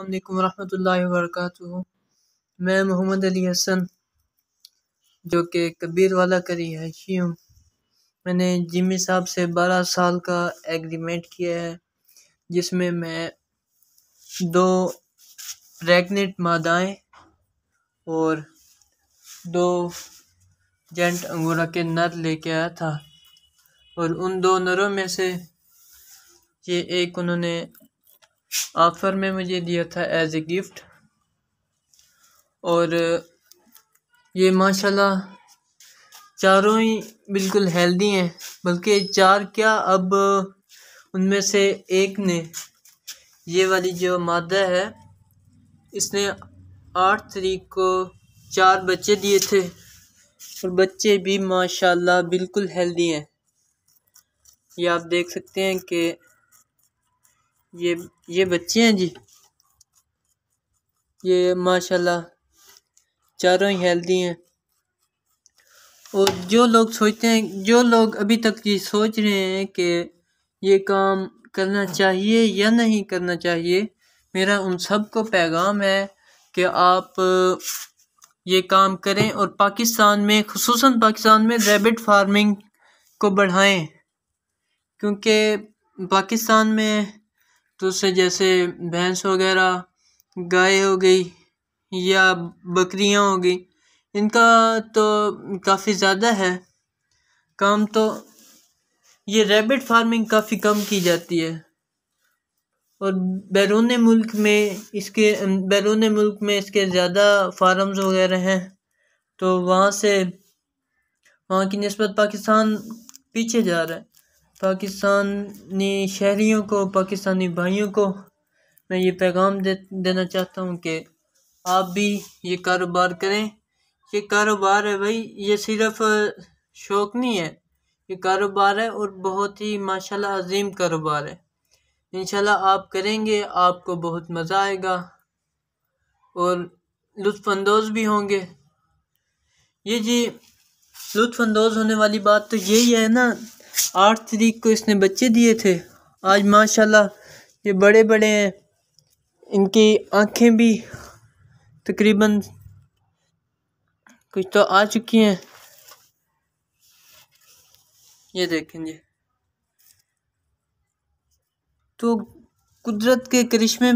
अल्लाम वरहमल वर्क मैं मोहम्मद अली हसन जो कि कबीर वाला का रिहायशी हूँ मैंने जिमी साहब से बारह साल का एग्रीमेंट किया है जिसमें मैं दो प्रेग्नेंट मादाएँ और दो जेंट अंगूरा के नर लेके आया था और उन दो नरों में से ये एक उन्होंने ऑफर में मुझे दिया था एज ए गिफ्ट और ये माशाल्लाह चारों ही बिल्कुल हेल्दी हैं बल्कि चार क्या अब उनमें से एक ने ये वाली जो मादा है इसने आठ तरीक को चार बच्चे दिए थे और बच्चे भी माशाल्लाह बिल्कुल हेल्दी हैं ये आप देख सकते हैं कि ये ये बच्चे हैं जी ये माशाल्लाह चारों ही हेल्दी हैं और जो लोग सोचते हैं जो लोग अभी तक ये सोच रहे हैं कि ये काम करना चाहिए या नहीं करना चाहिए मेरा उन सब को पैगाम है कि आप ये काम करें और पाकिस्तान में खसूस पाकिस्तान में रैबिट फार्मिंग को बढ़ाएं क्योंकि पाकिस्तान में तो उससे जैसे भैंस वगैरह गाय हो गई या बकरियाँ हो गई इनका तो काफ़ी ज़्यादा है काम तो ये रैबिट फार्मिंग काफ़ी कम की जाती है और बैरून मुल्क में इसके बैरून मुल्क में इसके ज़्यादा फार्म्स वगैरह हैं तो वहाँ से वहाँ की नस्बत पाकिस्तान पीछे जा रहा है पाकिस्तानी शहरीों को पाकिस्तानी भाइयों को मैं ये पैगाम दे देना चाहता हूँ कि आप भी ये कारोबार करें ये कारोबार है भाई ये सिर्फ शौक नहीं है ये कारोबार है और बहुत ही माशाल्लाह अजीम कारोबार है इंशाल्लाह आप करेंगे आपको बहुत मज़ा आएगा और लुफानंदोज़ भी होंगे ये जी लुफानंदोज़ होने वाली बात तो यही है ना आठ तरीक को इसने बच्चे दिए थे आज माशाल्लाह ये बड़े बड़े हैं इनकी आंखें भी तकरीबन कुछ तो आ चुकी हैं ये देखें जी तो कुदरत के करिश्मे